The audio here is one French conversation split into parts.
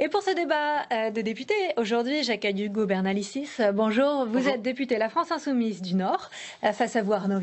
Et pour ce débat euh, de députés, aujourd'hui, j'accueille Hugo Bernalicis. Euh, bonjour, vous êtes député La France Insoumise du Nord, euh, face à vous Arnaud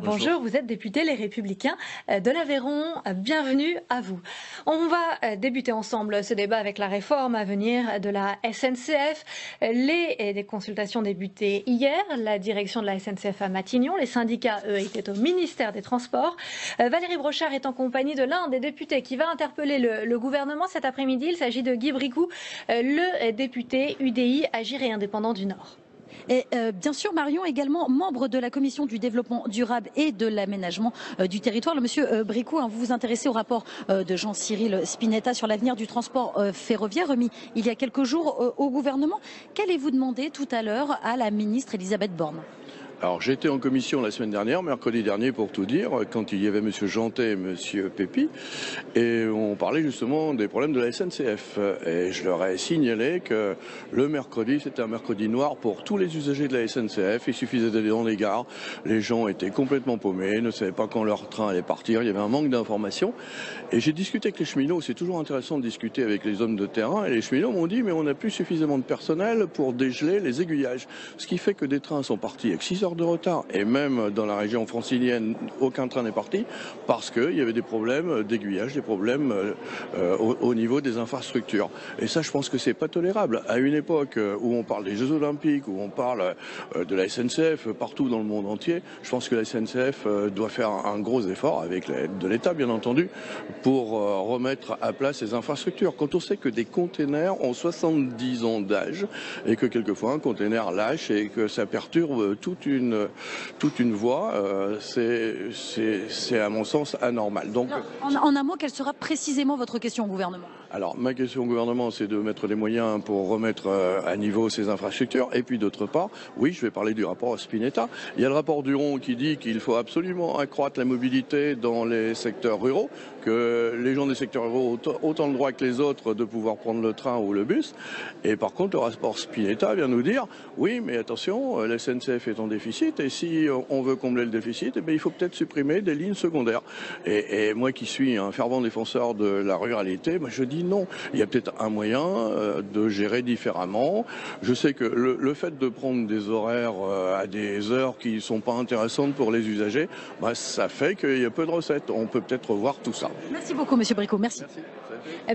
Bonjour. vous êtes député Les Républicains de l'Aveyron. Bienvenue à vous. On va débuter ensemble ce débat avec la réforme à venir de la SNCF. Les consultations débutées hier, la direction de la SNCF à Matignon, les syndicats, eux, étaient au ministère des Transports. Valérie Brochard est en compagnie de l'un des députés qui va interpeller le, le gouvernement cet après-midi. Il s'agit de Guy Bricou, euh, le député UDI Agir et indépendant du Nord. Et euh, bien sûr, Marion, également membre de la commission du développement durable et de l'aménagement euh, du territoire. monsieur Bricou, hein, vous vous intéressez au rapport de Jean-Cyril Spinetta sur l'avenir du transport ferroviaire remis il y a quelques jours au gouvernement. Qu'allez-vous demander tout à l'heure à la ministre Elisabeth Borne alors j'étais en commission la semaine dernière, mercredi dernier pour tout dire, quand il y avait M. Jantet et M. Pépi, et on parlait justement des problèmes de la SNCF. Et je leur ai signalé que le mercredi, c'était un mercredi noir pour tous les usagers de la SNCF. Il suffisait d'aller dans les gares, les gens étaient complètement paumés, ne savaient pas quand leur train allait partir, il y avait un manque d'informations. Et j'ai discuté avec les cheminots, c'est toujours intéressant de discuter avec les hommes de terrain, et les cheminots m'ont dit mais on n'a plus suffisamment de personnel pour dégeler les aiguillages. Ce qui fait que des trains sont partis avec 6 heures de retard. Et même dans la région francilienne, aucun train n'est parti parce qu'il y avait des problèmes d'aiguillage, des problèmes euh, au, niveau des infrastructures. Et ça, je pense que c'est pas tolérable. À une époque euh, où on parle des Jeux Olympiques, où on parle euh, de la SNCF partout dans le monde entier, je pense que la SNCF doit faire un gros effort avec l'aide de l'État, bien entendu, pour remettre à place ces infrastructures. Quand on sait que des containers ont 70 ans d'âge et que quelquefois un container lâche et que ça perturbe toute une une, toute une voie. Euh, c'est, à mon sens anormal. Donc, en, en un mot, quelle sera précisément votre question au gouvernement alors, ma question au gouvernement, c'est de mettre les moyens pour remettre euh, à niveau ces infrastructures. Et puis, d'autre part, oui, je vais parler du rapport Spinetta. Il y a le rapport Duron qui dit qu'il faut absolument accroître la mobilité dans les secteurs ruraux que les gens des secteurs ruraux ont autant le droit que les autres de pouvoir prendre le train ou le bus. Et par contre, le rapport Spinetta vient nous dire, oui, mais attention, euh, la SNCF est en déficit, et si euh, on veut combler le déficit, eh il faut peut-être supprimer des lignes secondaires. Et, moi qui suis un fervent défenseur de la ruralité, moi, je dis non. Il y a peut-être un moyen euh, de gérer différemment. Je sais que le, fait de prendre des horaires à des heures qui ne sont pas intéressantes pour les usagers, bah, ça fait qu'il y a peu de recettes. On peut peut-être revoir tout ça. Merci beaucoup, Monsieur Bricot. Merci.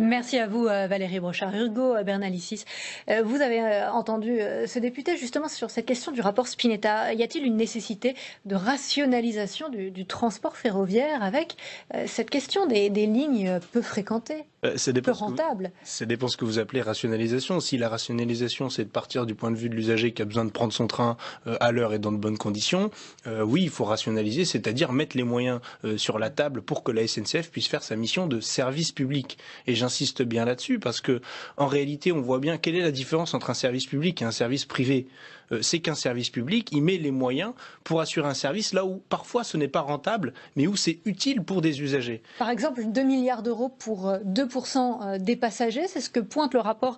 Merci à vous, euh, Valérie Brochard-Urgo, euh, Bernalicis. Euh, vous avez entendu ce député justement sur cette question du rapport Spinetta. Y a-t-il une nécessité de rationalisation du, transport ferroviaire avec cette question des, lignes peu fréquentées peu rentables Ça dépend ce que vous appelez rationalisation. Si la rationalisation, c'est de partir du point de vue de l'usager qui a besoin de prendre son train à l'heure et dans de bonnes conditions, oui, il faut rationaliser, c'est-à-dire mettre les moyens sur la table pour que la SNCF puisse faire sa mission de service public. Et j'insiste bien là-dessus parce que en réalité, on voit bien quelle est la différence entre un service public et un service privé. Euh, c'est qu'un service public, il met les moyens pour assurer un service là où parfois ce n'est pas rentable, mais où c'est utile pour des usagers. Par exemple, 2 milliards d'euros pour 2% euh, euh, des passagers, c'est ce que pointe le rapport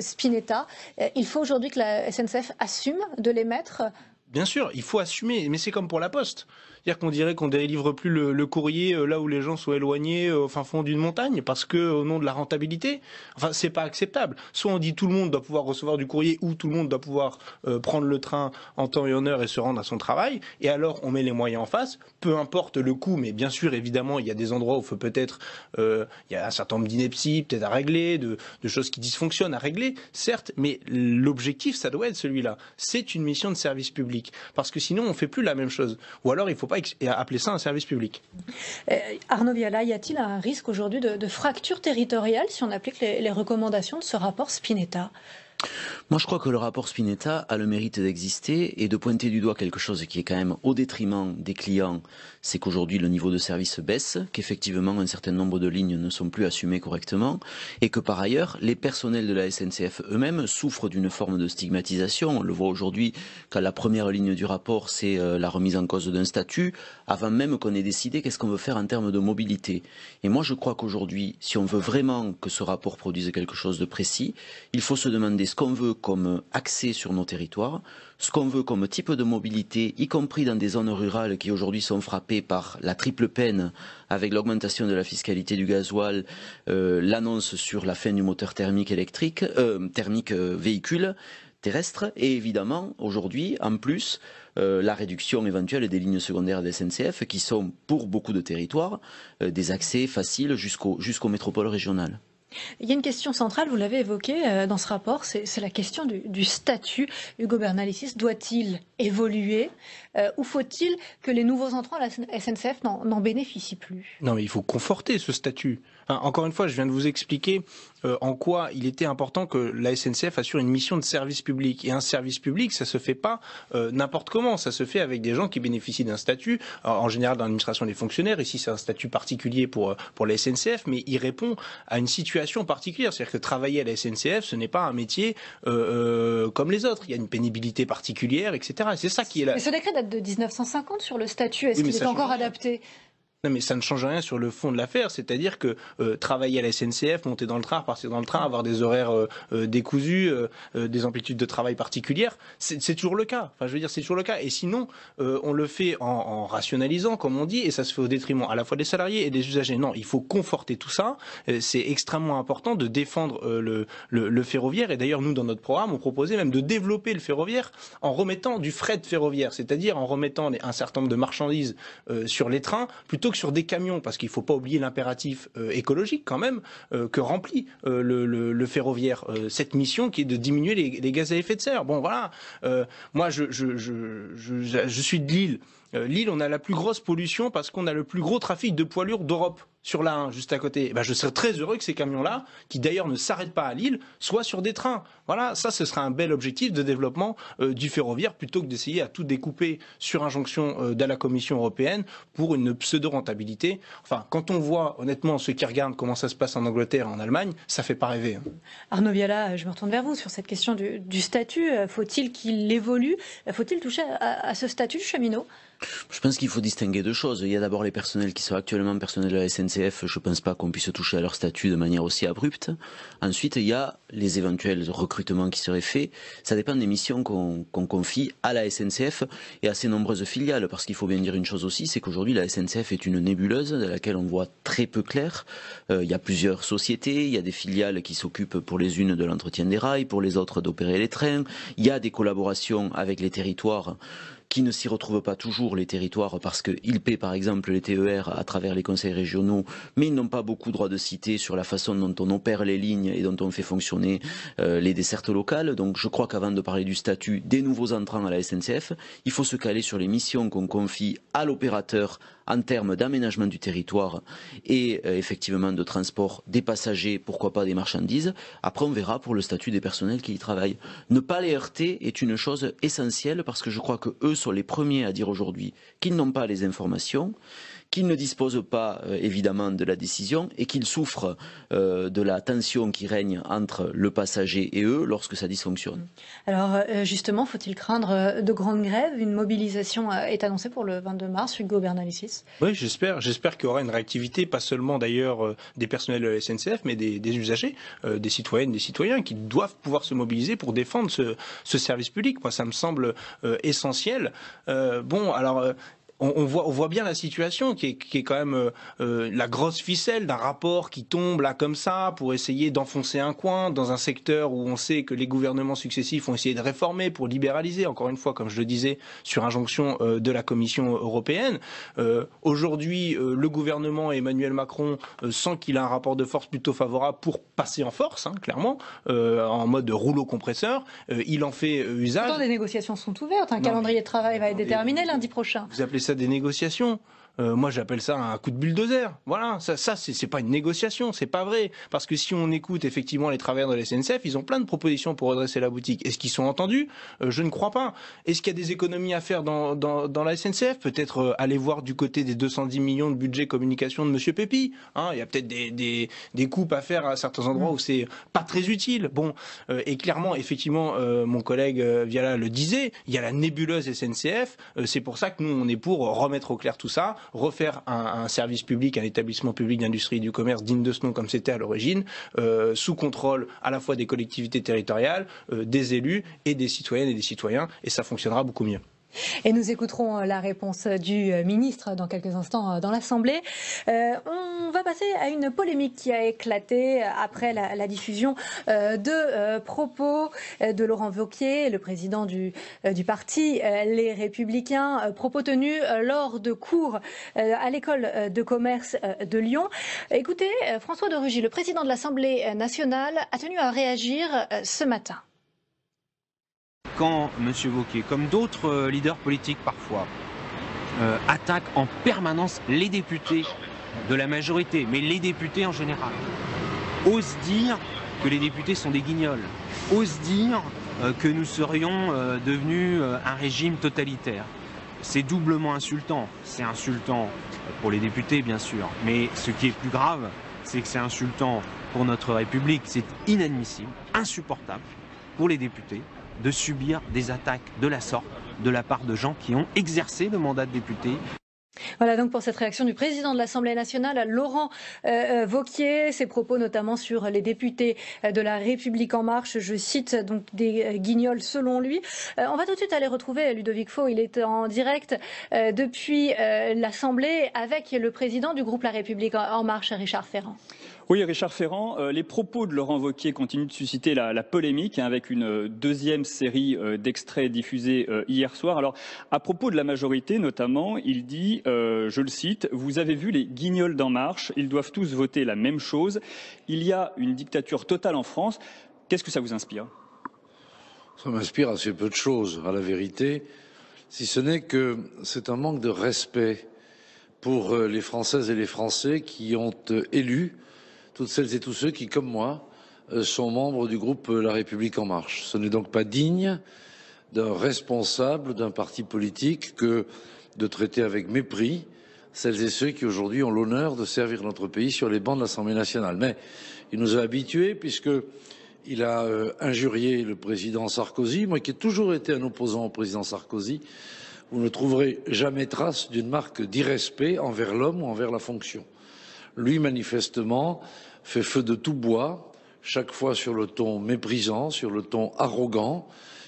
Spinetta. Il faut aujourd'hui que la SNCF assume de les mettre Bien sûr, il faut assumer, mais c'est comme pour la Poste cest à qu'on dirait qu'on délivre plus le, courrier euh, là où les gens sont éloignés euh, au fin fond d'une montagne parce que euh, au nom de la rentabilité, enfin c'est pas acceptable. Soit on dit tout le monde doit pouvoir recevoir du courrier ou tout le monde doit pouvoir prendre le train en temps et en heure et se rendre à son travail et alors on met les moyens en face, peu importe le coût, mais bien sûr évidemment il y a des endroits où peut-être il y a un certain nombre d'inepties peut-être à régler, de, choses qui dysfonctionnent à régler, certes, mais l'objectif ça doit être celui-là. C'est une mission de service public parce que sinon on fait plus la même chose. Ou alors il faut pas et appeler ça un service public. Euh, Arnaud Viala, y a-t-il un risque aujourd'hui de, fracture territoriale si on applique les recommandations de ce rapport Spinetta moi, je crois que le rapport Spinetta a le mérite d'exister et de pointer du doigt quelque chose qui est quand même au détriment des clients c'est qu'aujourd'hui le niveau de service baisse, qu'effectivement un certain nombre de lignes ne sont plus assumées correctement, et que par ailleurs les personnels de la SNCF eux-mêmes souffrent d'une forme de stigmatisation. On le voit aujourd'hui quand la première ligne du rapport, c'est euh, la remise en cause d'un statut, avant même qu'on ait décidé qu'est-ce qu'on veut faire en termes de mobilité. Et moi je crois qu'aujourd'hui, si on veut vraiment que ce rapport produise quelque chose de précis, il faut se demander ce qu'on veut comme accès sur nos territoires, ce qu'on veut comme type de mobilité, y compris dans des zones rurales qui aujourd'hui sont frappées par la triple peine avec l'augmentation de la fiscalité du gasoil, euh, l'annonce sur la fin du moteur thermique électrique, euh, thermique euh, véhicule terrestre, et évidemment aujourd'hui en plus la réduction éventuelle des lignes secondaires des SNCF qui sont pour beaucoup de territoires des accès faciles jusqu'aux métropoles régionales. Il y a une question centrale, vous l'avez évoquée euh, dans ce rapport, c'est la question du, statut. Hugo Bernalicis doit-il évoluer euh, ou faut-il que les nouveaux entrants à la SNCF n'en bénéficient plus Non, mais il faut conforter ce statut. encore une fois, je viens de vous expliquer euh, en quoi il était important que la SNCF assure une mission de service public. Et un service public, ça se fait pas n'importe comment, ça se fait avec des gens qui bénéficient d'un statut, en général dans l'administration des fonctionnaires. Ici, c'est un statut particulier pour, pour la SNCF, mais il répond à une situation particulière. C'est-à-dire que travailler à la SNCF, ce n'est pas un métier euh, euh, comme les autres. Il y a une pénibilité particulière, etc. c'est ça qui est là. Mais ce décret date de 1950 sur le statut. Est-ce qu'il est encore adapté mais ça ne change rien sur le fond de l'affaire. C'est-à-dire que euh, travailler à la SNCF, monter dans le train, partir dans le train, avoir des horaires euh, euh, décousus, des amplitudes de travail particulières, c'est toujours le cas. Enfin, je veux dire, c'est toujours le cas. Et sinon, on le fait en, rationalisant, comme on dit, et ça se fait au détriment à la fois des salariés et des usagers. Non, il faut conforter tout ça. c'est extrêmement important de défendre le, le, ferroviaire. Et d'ailleurs, nous, dans notre programme, on proposait même de développer le ferroviaire en remettant du fret ferroviaire, c'est-à-dire en remettant un certain nombre de marchandises sur les trains plutôt que sur des camions, parce qu'il ne faut pas oublier l'impératif euh, écologique quand même euh, que remplit euh, le, ferroviaire, cette mission qui est de diminuer les, gaz à effet de serre. Bon voilà, moi je, suis de Lille. Lille, on a la plus grosse pollution parce qu'on a le plus gros trafic de poilure d'Europe sur la 1 juste à côté, eh ben, je serais très heureux que ces camions-là, qui d'ailleurs ne s'arrêtent pas à Lille, soient sur des trains. Voilà, ça ce serait un bel objectif de développement euh, du ferroviaire plutôt que d'essayer à tout découper sur injonction euh, de la Commission européenne pour une pseudo-rentabilité. Enfin, quand on voit honnêtement ceux qui regardent comment ça se passe en Angleterre et en Allemagne, ça fait pas rêver. Hein. Arnaud Viala, je me retourne vers vous sur cette question du, statut. Euh, faut-il qu'il évolue Faut-il toucher à, ce statut du cheminot je pense qu'il faut distinguer deux choses. Il y a d'abord les personnels qui sont actuellement personnels de la SNC je je pense pas qu'on puisse toucher à leur statut de manière aussi abrupte. Ensuite, il y a les éventuels recrutements qui seraient faits. Ça dépend des missions qu'on confie à la SNCF et à ses nombreuses filiales. Parce qu'il faut bien dire une chose aussi, c'est qu'aujourd'hui, la SNCF est une nébuleuse dans laquelle on voit très peu clair. Euh, il y a plusieurs sociétés, il y a des filiales qui s'occupent pour les unes de l'entretien des rails, pour les autres d'opérer les trains. Il y a des collaborations avec les territoires qui ne s'y retrouvent pas toujours les territoires parce qu'ils paient par exemple les TER à travers les conseils régionaux, mais ils n'ont pas beaucoup droit de cité sur la façon dont on opère les lignes et dont on fait fonctionner euh, les dessertes locales. Donc je crois qu'avant de parler du statut des nouveaux entrants à la SNCF, il faut se caler sur les missions qu'on confie à l'opérateur en termes d'aménagement du territoire et euh, effectivement de transport des passagers, pourquoi pas des marchandises. Après, on verra pour le statut des personnels qui y travaillent. Ne pas les heurter est une chose essentielle parce que je crois que eux sont les premiers à dire aujourd'hui qu'ils n'ont pas les informations qu'ils ne disposent pas euh, évidemment de la décision et qu'ils souffrent euh, de la tension qui règne entre le passager et eux lorsque ça dysfonctionne. Mm. Alors euh, justement, faut-il craindre de grandes grèves Une mobilisation est annoncée pour le 22 mars, Hugo Bernalicis. Oui, j'espère. J'espère qu'il y aura une réactivité, pas seulement d'ailleurs des personnels de la SNCF, mais des, usagers, des citoyennes, des citoyens qui doivent pouvoir se mobiliser pour défendre ce, service public. Moi, ça me semble essentiel. bon, alors on, voit, bien la situation qui est, quand même euh, euh, la grosse ficelle d'un rapport qui tombe là comme ça pour essayer d'enfoncer un coin dans un secteur où on sait que les gouvernements successifs ont essayé de réformer pour libéraliser, encore une fois, comme je le disais, sur injonction euh, de la Commission européenne. Aujourd'hui, le gouvernement Emmanuel Macron sent qu'il a un rapport de force plutôt favorable pour passer en force, hein, clairement, en mode rouleau compresseur. il en fait usage. Pourtant, les négociations sont ouvertes. Un calendrier de travail va être déterminé lundi prochain ça des négociations. Euh, moi j'appelle ça un coup de bulldozer. Voilà, ça, ça c'est pas une négociation, c'est pas vrai. Parce que si on écoute effectivement les travailleurs de la SNCF, ils ont plein de propositions pour redresser la boutique. Est-ce qu'ils sont entendus euh, Je ne crois pas. Est-ce qu'il y a des économies à faire dans, dans, la SNCF Peut-être euh, aller voir du côté des 210 millions de budget communication de Monsieur Pépi. Hein. il y a peut-être des, des, des, coupes à faire à certains endroits où c'est pas très utile. Bon, et clairement, effectivement, mon collègue Viala le disait, il y a la nébuleuse SNCF. c'est pour ça que nous on est pour remettre au clair tout ça refaire un, service public, un établissement public d'industrie et du commerce digne de ce nom comme c'était à l'origine, euh, sous contrôle à la fois des collectivités territoriales, euh, des élus et des citoyennes et des citoyens, et ça fonctionnera beaucoup mieux. Et nous écouterons euh, la réponse du euh, ministre dans quelques instants euh, dans l'Assemblée. on va passer à une polémique qui a éclaté après la, diffusion de propos de Laurent Vauquier, le président du, du parti Les Républicains, propos tenus lors de cours à l'école de commerce de Lyon. Écoutez, François de Rugy, le président de l'Assemblée nationale, a tenu à réagir ce matin quand M. Wauquiez, comme d'autres euh, leaders politiques parfois, euh, attaque en permanence les députés de la majorité, mais les députés en général, ose dire que les députés sont des guignols, ose dire euh, que nous serions devenus un régime totalitaire. C'est doublement insultant. C'est insultant pour les députés, bien sûr, mais ce qui est plus grave, c'est que c'est insultant pour notre République. C'est inadmissible, insupportable pour les députés, de subir des attaques de la sorte de la part de gens qui ont exercé le mandat de député. Voilà donc pour cette réaction du président de l'Assemblée nationale, Laurent euh, euh, Vauquier, ses propos notamment sur les députés euh, de la République en marche, je cite donc des guignols selon lui. on va tout de suite aller retrouver Ludovic Faux, il est en direct depuis l'Assemblée avec le président du groupe La République en marche, Richard Ferrand. Oui, Richard Ferrand, euh, les propos de Laurent Vauquier continuent de susciter la, polémique hein, avec une euh, deuxième série euh, d'extraits diffusés hier soir. Alors, à propos de la majorité notamment, il dit, je le cite, Vous avez vu les guignols d'En Marche, ils doivent tous voter la même chose. Il y a une dictature totale en France. Qu'est-ce que ça vous inspire Ça m'inspire assez peu de choses, à la vérité, si ce n'est que c'est un manque de respect pour les Françaises et les Français qui ont élu toutes celles et tous ceux qui, comme moi, euh, sont membres du groupe euh, La République en marche. Ce n'est donc pas digne d'un responsable d'un parti politique que de traiter avec mépris celles et ceux qui aujourd'hui ont l'honneur de servir notre pays sur les bancs de l'Assemblée nationale. Mais il nous a habitués puisqu'il a euh, injurié le président Sarkozy, moi qui ai toujours été un opposant au président Sarkozy. Vous ne trouverez jamais trace d'une marque d'irrespect envers l'homme ou envers la fonction lui manifestement fait feu de tout bois, chaque fois sur le ton méprisant, sur le ton arrogant,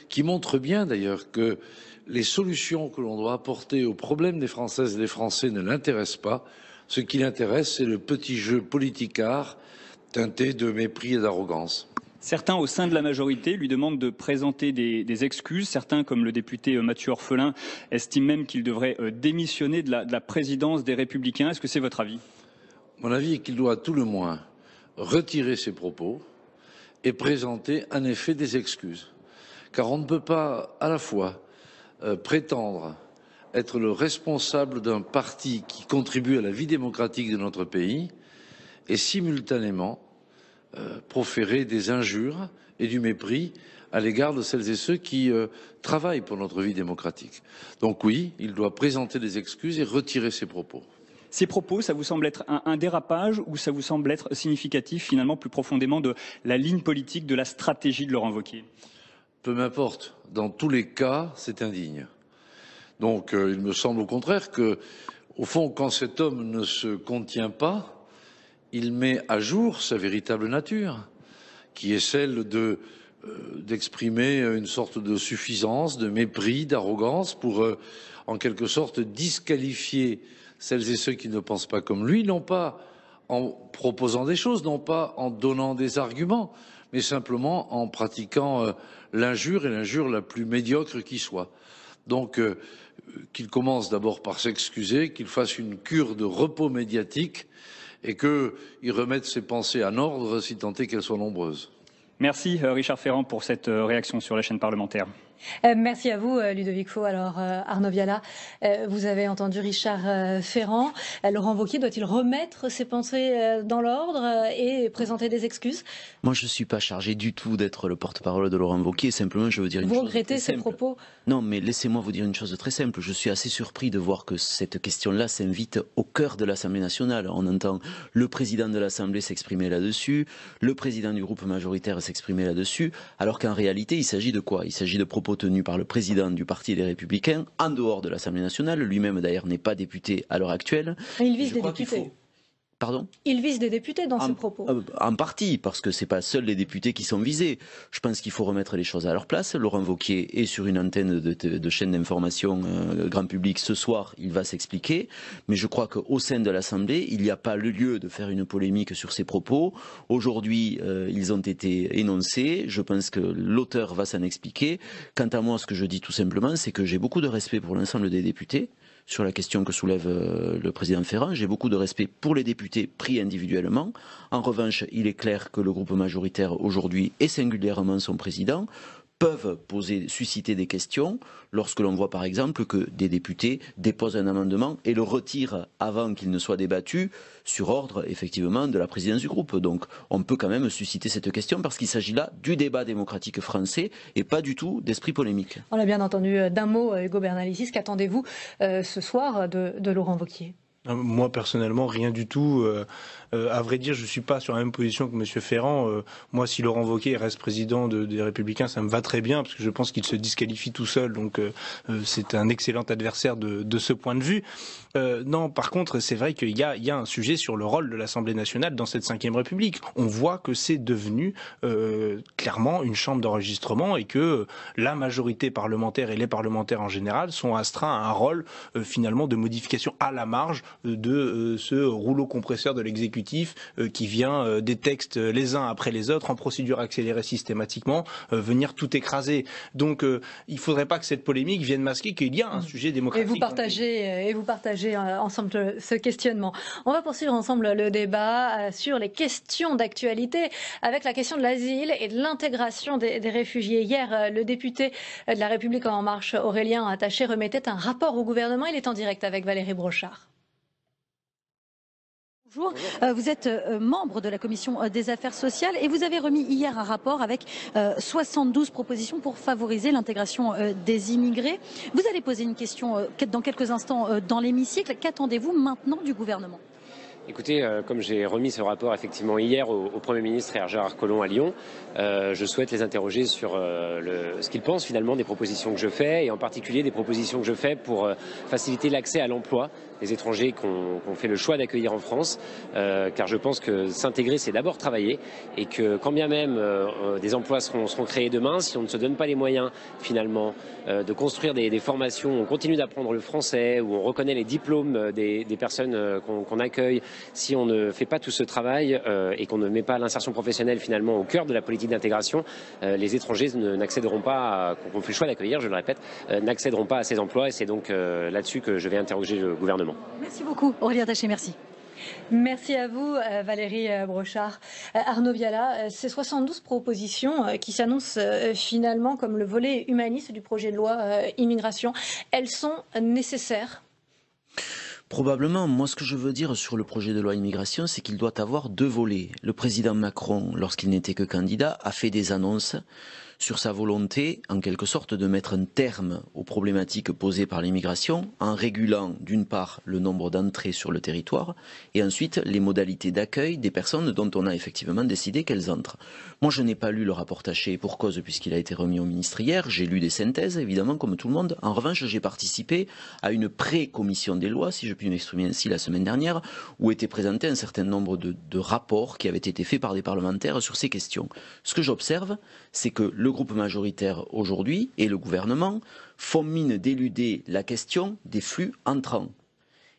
qui montre bien d'ailleurs que les solutions que l'on doit apporter aux problèmes des Françaises et des Français ne l'intéressent pas. Ce qui l'intéresse, c'est le petit jeu politicard teinté de mépris et d'arrogance. Certains au sein de la majorité lui demandent de présenter des, excuses. Certains, comme le député euh, Mathieu Orphelin, estiment même qu'il devrait euh, démissionner de la présidence des Républicains. Est-ce que c'est votre avis mon avis est qu'il doit tout le moins retirer ses propos et présenter en effet des excuses. Car on ne peut pas à la fois euh, prétendre être le responsable d'un parti qui contribue à la vie démocratique de notre pays et simultanément euh, proférer des injures et du mépris à l'égard de celles et ceux qui euh, travaillent pour notre vie démocratique. Donc oui, il doit présenter des excuses et retirer ses propos. Ces propos, ça vous semble être un, dérapage ou ça vous semble être significatif finalement plus profondément de la ligne politique, de la stratégie de Laurent Wauquiez Peu m'importe. Dans tous les cas, c'est indigne. Donc euh, il me semble au contraire que, au fond, quand cet homme ne se contient pas, il met à jour sa véritable nature, qui est celle euh, d'exprimer une sorte de suffisance, de mépris, d'arrogance pour, euh, en quelque sorte, disqualifier celles et ceux qui ne pensent pas comme lui, non pas en proposant des choses, non pas en donnant des arguments, mais simplement en pratiquant euh, l'injure et l'injure la plus médiocre qui soit. Donc euh, qu'il commence d'abord par s'excuser, qu'il fasse une cure de repos médiatique et qu'il remette ses pensées en ordre si tant est qu'elles soient nombreuses. Merci euh, Richard Ferrand pour cette réaction sur la chaîne parlementaire. Euh, merci à vous, euh, Ludovic Faux. Alors, euh, Arnaud Viala, vous avez entendu Richard Ferrand. Laurent Wauquiez doit-il remettre ses pensées dans l'ordre et présenter des excuses Moi, je ne suis pas chargé du tout d'être le porte-parole de Laurent Wauquiez. Simplement, je veux dire une chose. Vous regrettez ces propos Non, mais laissez-moi vous dire une chose très simple. Je suis assez surpris de voir que cette question-là s'invite au cœur de l'Assemblée nationale. On entend le président de l'Assemblée s'exprimer là-dessus, le président du groupe majoritaire s'exprimer là-dessus, alors qu'en réalité, il s'agit de quoi Il s'agit de propos tenu par le président du Parti des Républicains en dehors de l'Assemblée nationale. Lui-même, d'ailleurs, n'est pas député à l'heure actuelle. Ah, il vise des députés. Pardon Il vise des députés dans ses propos. Euh, en partie, parce que ce n'est pas seuls les députés qui sont visés. Je pense qu'il faut remettre les choses à leur place. Laurent Vauquier est sur une antenne de, chaîne d'information euh, grand public ce soir, il va s'expliquer. Mais je crois qu'au sein de l'Assemblée, il n'y a pas le lieu de faire une polémique sur ses propos. Aujourd'hui, euh, ils ont été énoncés. Je pense que l'auteur va s'en expliquer. Quant à moi, ce que je dis tout simplement, c'est que j'ai beaucoup de respect pour l'ensemble des députés sur la question que soulève euh, le président Ferrand. J'ai beaucoup de respect pour les députés pris individuellement. En revanche, il est clair que le groupe majoritaire aujourd'hui, est singulièrement son président, peuvent poser, susciter des questions lorsque l'on voit par exemple que des députés déposent un amendement et le retirent avant qu'il ne soit débattu sur ordre effectivement de la présidence du groupe. Donc on peut quand même susciter cette question parce qu'il s'agit là du débat démocratique français et pas du tout d'esprit polémique. On a bien entendu. Euh, d'un mot, euh, Hugo Bernalicis, qu'attendez-vous euh, ce soir de, de Laurent Vauquier Hein, moi personnellement, rien du tout. Euh, euh, à vrai dire, je suis pas sur la même position que Monsieur Ferrand. Euh, moi, si Laurent Wauquiez reste président des Républicains, ça me va très bien parce que je pense qu'il se disqualifie tout seul. Donc, euh, c'est un excellent adversaire de, ce point de vue. non, par contre, c'est vrai qu'il y a, un sujet sur le rôle de l'Assemblée nationale dans cette cinquième République. On voit que c'est devenu clairement une chambre d'enregistrement et que la majorité parlementaire et les parlementaires en général sont astreints à un rôle finalement de modification à la marge de euh, ce rouleau compresseur de l'exécutif euh, qui vient euh, des textes les uns après les autres en procédure accélérée systématiquement, venir tout écraser. Donc il ne faudrait pas que cette polémique vienne masquer qu'il y a un mm. sujet démocratique. Et vous partagez, et vous partagez ensemble ce questionnement. On va poursuivre ensemble le débat sur les questions d'actualité avec la question de l'asile et de l'intégration des, des, réfugiés. Hier, le député de la République en marche, Aurélien Attaché, remettait un rapport au gouvernement. Il est en direct avec Valérie Brochard. Bonjour, euh, vous êtes euh, euh, membre de la commission des affaires sociales et vous avez remis hier un rapport avec 72 propositions pour favoriser l'intégration des immigrés. Vous allez poser une question dans quelques instants dans l'hémicycle. Qu'attendez-vous maintenant du gouvernement Écoutez, euh, comme j'ai remis ce rapport effectivement hier au, Premier ministre et à Gérard Collomb à Lyon, euh, je souhaite les interroger sur euh, le, ce qu'ils pensent finalement des propositions que je fais et en particulier des propositions que je fais pour euh, faciliter l'accès à l'emploi des étrangers qu'on fait le choix d'accueillir en France, car je pense que s'intégrer, c'est d'abord travailler et que quand bien même des emplois seront, seront, créés demain, si on ne se donne pas les moyens finalement de construire des, des, formations, on continue d'apprendre le français, où on reconnaît les diplômes des, personnes qu'on accueille, si on ne fait pas tout ce travail euh, et qu'on ne met pas l'insertion professionnelle finalement au cœur de la politique d'intégration, euh, les étrangers n'accéderont pas, qu'on fait le choix d'accueillir, je le répète, euh, n'accéderont pas à ces emplois et c'est donc là-dessus que je vais interroger le gouvernement. Merci beaucoup, Aurélien Taché, merci. Merci à vous, Valérie Brochard. Arnaud Viala, ces 72 propositions qui s'annoncent finalement comme le volet humaniste du projet de loi immigration, elles sont nécessaires Probablement. Moi, ce que je veux dire sur le projet de loi immigration, c'est qu'il doit avoir deux volets. Le président Macron, lorsqu'il n'était que candidat, a fait des annonces sur sa volonté, en quelque sorte, de mettre un terme aux problématiques posées par l'immigration en régulant, d'une part, le nombre d'entrées sur le territoire et ensuite les modalités d'accueil des personnes dont on a effectivement décidé qu'elles entrent. Moi, je n'ai pas lu le rapport taché pour cause puisqu'il a été remis au ministre hier. J'ai lu des synthèses, évidemment, comme tout le monde. En revanche, j'ai participé à une pré-commission des lois, si je puis m'exprimer ainsi, la semaine dernière, où était présenté un certain nombre de, de rapports qui avaient été faits par des parlementaires sur ces questions. Ce que j'observe, c'est que le le groupe majoritaire aujourd'hui et le gouvernement font mine d'éluder la question des flux entrants.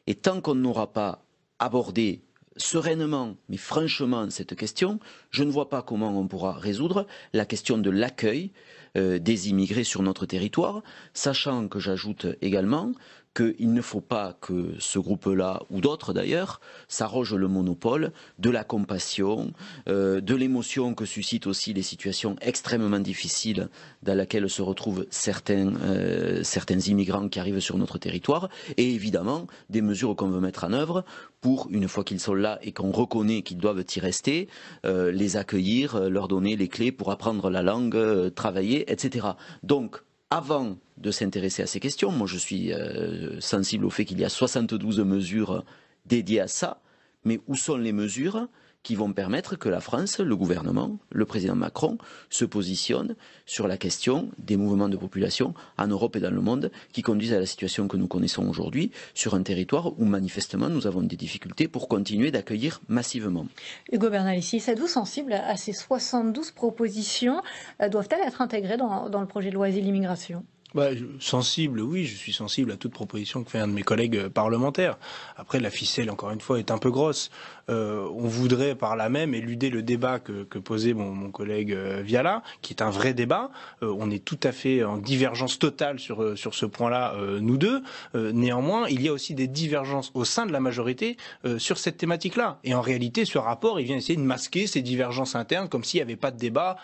Et tant qu'on n'aura pas abordé sereinement, mais franchement, cette question, je ne vois pas comment on pourra résoudre la question de l'accueil euh, des immigrés sur notre territoire, sachant que j'ajoute également qu'il ne faut pas que ce groupe-là, ou d'autres d'ailleurs, s'arroge le monopole de la compassion, euh, de l'émotion que suscitent aussi les situations extrêmement difficiles dans lesquelles se retrouvent euh, certains, immigrants qui arrivent sur notre territoire, et évidemment des mesures qu'on veut mettre en œuvre pour, une fois qu'ils sont là et qu'on reconnaît qu'ils doivent y rester, euh, les accueillir, leur donner les clés pour apprendre la langue, travailler, etc. Donc, avant de s'intéresser à ces questions, moi je suis euh, sensible au fait qu'il y a 72 mesures dédiées à ça, mais où sont les mesures qui vont permettre que la France, le gouvernement, le président Macron se positionne sur la question des mouvements de population en Europe et dans le monde qui conduisent à la situation que nous connaissons aujourd'hui sur un territoire où manifestement nous avons des difficultés pour continuer d'accueillir massivement. Hugo ici. êtes-vous sensible à ces 72 propositions euh, Doivent-elles être intégrées dans, le projet de loi et l'immigration bah, sensible, oui, je suis sensible à toute proposition que fait un de mes collègues euh, parlementaires. Après, la ficelle, encore une fois, est un peu grosse. Euh, on voudrait par là même éluder le débat que, posait mon, collègue euh, Viala, qui est un vrai débat. on est tout à fait en divergence totale sur, sur ce point-là, nous deux. néanmoins, il y a aussi des divergences au sein de la majorité sur cette thématique-là. Et en réalité, ce rapport, il vient essayer de masquer ces divergences internes, comme s'il n'y avait pas de débat,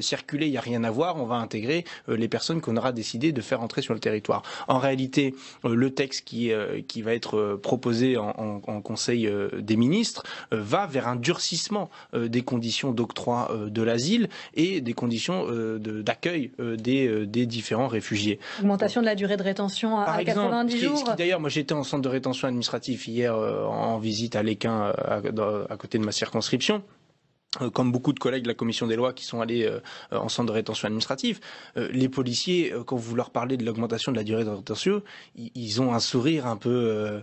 circulé, il n'y a rien à voir, on va intégrer les personnes qu'on aura décidé de faire entrer sur le territoire. En réalité, euh, le texte qui, euh, qui va être euh, proposé en, Conseil des ministres va vers un durcissement des conditions d'octroi de l'asile et des conditions d'accueil des, des, différents réfugiés. Augmentation de la durée de rétention à, 90 jours. d'ailleurs, moi j'étais en centre de rétention administrative hier en visite à l'Équin à côté de ma circonscription. Euh, comme beaucoup de collègues de la commission des lois qui sont allés euh, euh, en centre de rétention administrative, les policiers, quand vous leur parlez de l'augmentation de la durée de rétention, ils ont un sourire un peu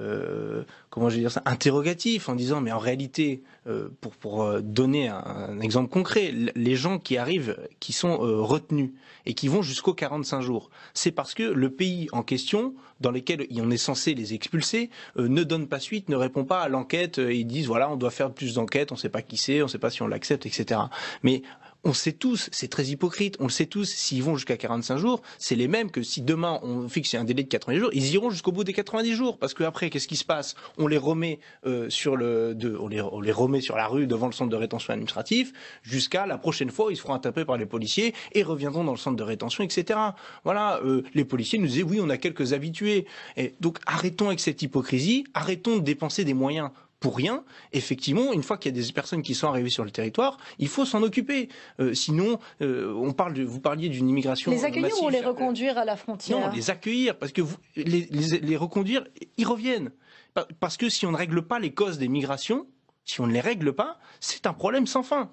euh, comment je vais dire ça, interrogatif en disant mais en réalité, euh, pour, pour euh, donner un, exemple concret, les gens qui arrivent, qui sont retenus et qui vont jusqu'aux 45 jours, c'est parce que le pays en question, dans lequel on est censé les expulser, ne donne pas suite, ne répond pas à l'enquête. ils disent voilà, on doit faire plus d'enquêtes, on ne sait pas qui c'est, on ne sait pas si on l'accepte, etc. Mais on sait tous, c'est très hypocrite, on le sait tous, s'ils vont jusqu'à 45 jours, c'est les mêmes que si demain on fixe un délai de 90 jours, ils iront jusqu'au bout des 90 jours. Parce qu'après, qu'est-ce qui se passe On les remet euh, sur le, les, remet sur la rue devant le centre de rétention administratif jusqu'à la prochaine fois, ils seront feront par les policiers et reviendront dans le centre de rétention, etc. Voilà, euh, les policiers nous disaient oui, on a quelques habitués. Et donc arrêtons avec cette hypocrisie, arrêtons de dépenser des moyens pour rien, effectivement, une fois qu'il y a des personnes qui sont arrivées sur le territoire, il faut s'en occuper. Euh, sinon, euh, on parle vous parliez d'une immigration. Les accueillir ou les reconduire à la frontière Non, les accueillir, parce que vous, les, reconduire, ils reviennent. Parce que si on ne règle pas les causes des migrations, si on ne les règle pas, c'est un problème sans fin.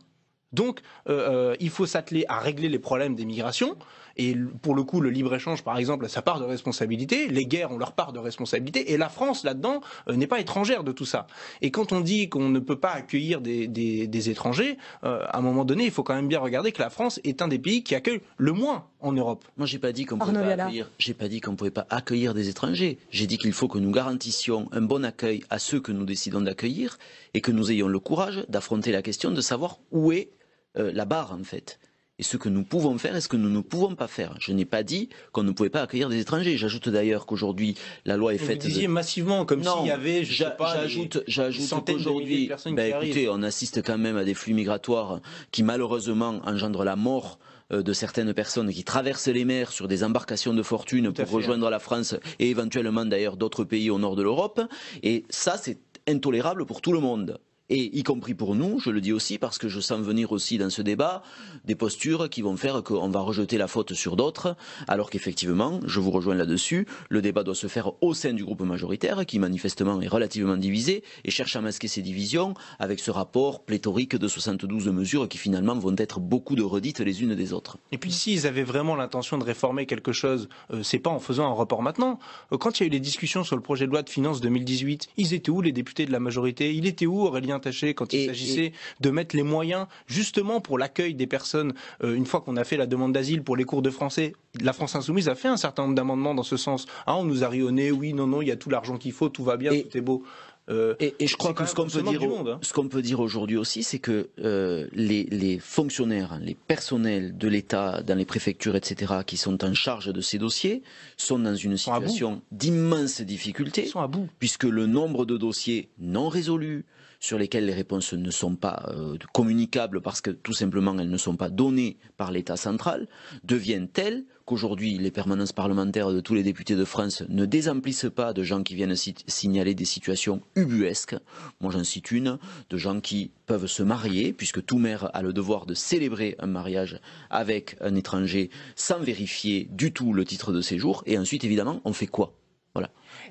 Donc, euh, il faut s'atteler à régler les problèmes des migrations. Et pour le coup, le libre-échange, par exemple, a sa part de responsabilité, les guerres ont leur part de responsabilité, et la France, là-dedans, euh, n'est pas étrangère de tout ça. Et quand on dit qu'on ne peut pas accueillir des, étrangers, euh, à un moment donné, il faut quand même bien regarder que la France est un des pays qui accueille le moins en Europe. Moi, j'ai pas dit qu'on ne pouvait pas accueillir des étrangers. J'ai dit qu'il faut que nous garantissions un bon accueil à ceux que nous décidons d'accueillir et que nous ayons le courage d'affronter la question de savoir où est euh, la barre en fait et ce que nous pouvons faire et ce que nous ne pouvons pas faire. Je n'ai pas dit qu'on ne pouvait pas accueillir des étrangers. J'ajoute d'ailleurs qu'aujourd'hui, la loi est faite. Vous disiez massivement, comme s'il y avait, j'ajoute, j'ajoute qu'aujourd'hui, ben écoutez, on assiste quand même à des flux migratoires qui malheureusement engendrent la mort euh, de certaines personnes qui traversent les mers sur des embarcations de fortune pour rejoindre la France et éventuellement d'ailleurs d'autres pays au nord de l'Europe. Et ça, c'est intolérable pour tout le monde et y compris pour nous, je le dis aussi parce que je sens venir aussi dans ce débat des postures qui vont faire qu'on va rejeter la faute sur d'autres, alors qu'effectivement, je vous rejoins là-dessus, le débat doit se faire au sein du groupe majoritaire qui manifestement est relativement divisé et cherche à masquer ses divisions avec ce rapport pléthorique de 72 mesures qui finalement vont être beaucoup de redites les unes des autres. Et puis s'ils avaient vraiment l'intention de réformer quelque chose, euh, c'est pas en faisant un report maintenant. Euh, quand il y a eu les discussions sur le projet de loi de finances 2018, ils étaient où les députés de la majorité Il était où Aurélien quand il s'agissait de mettre les moyens justement pour l'accueil des personnes. Euh, une fois qu'on a fait la demande d'asile pour les cours de français, la France insoumise a fait un certain nombre d'amendements dans ce sens. Ah, on nous a rionné, oui, non, non, il y a tout l'argent qu'il faut, tout va bien, tout est beau. Euh, et, je crois que hein. ce qu'on peut dire, aujourd'hui aussi, c'est que euh, les, fonctionnaires, les personnels de l'État dans les préfectures, etc., qui sont en charge de ces dossiers, sont dans une situation d'immense difficulté, sont à bout. puisque le nombre de dossiers non résolus, sur lesquels les réponses ne sont pas euh, communicables parce que tout simplement elles ne sont pas données par l'État central, deviennent telles qu'aujourd'hui les permanences parlementaires de tous les députés de France ne désemplissent pas de gens qui viennent signaler des situations ubuesques. Moi j'en cite une, de gens qui peuvent se marier, puisque tout maire a le devoir de célébrer un mariage avec un étranger sans vérifier du tout le titre de séjour. Et ensuite évidemment on fait quoi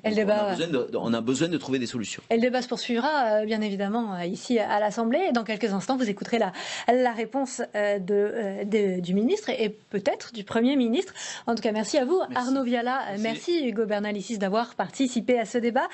on, a besoin de, trouver des solutions. le débat se poursuivra, euh, bien évidemment, euh, ici à l'Assemblée. Dans quelques instants, vous écouterez la, réponse euh, du ministre et, peut-être du Premier ministre. En tout cas, merci à vous, Arnaud Viala. Merci, merci Hugo Bernalicis, d'avoir participé à ce débat.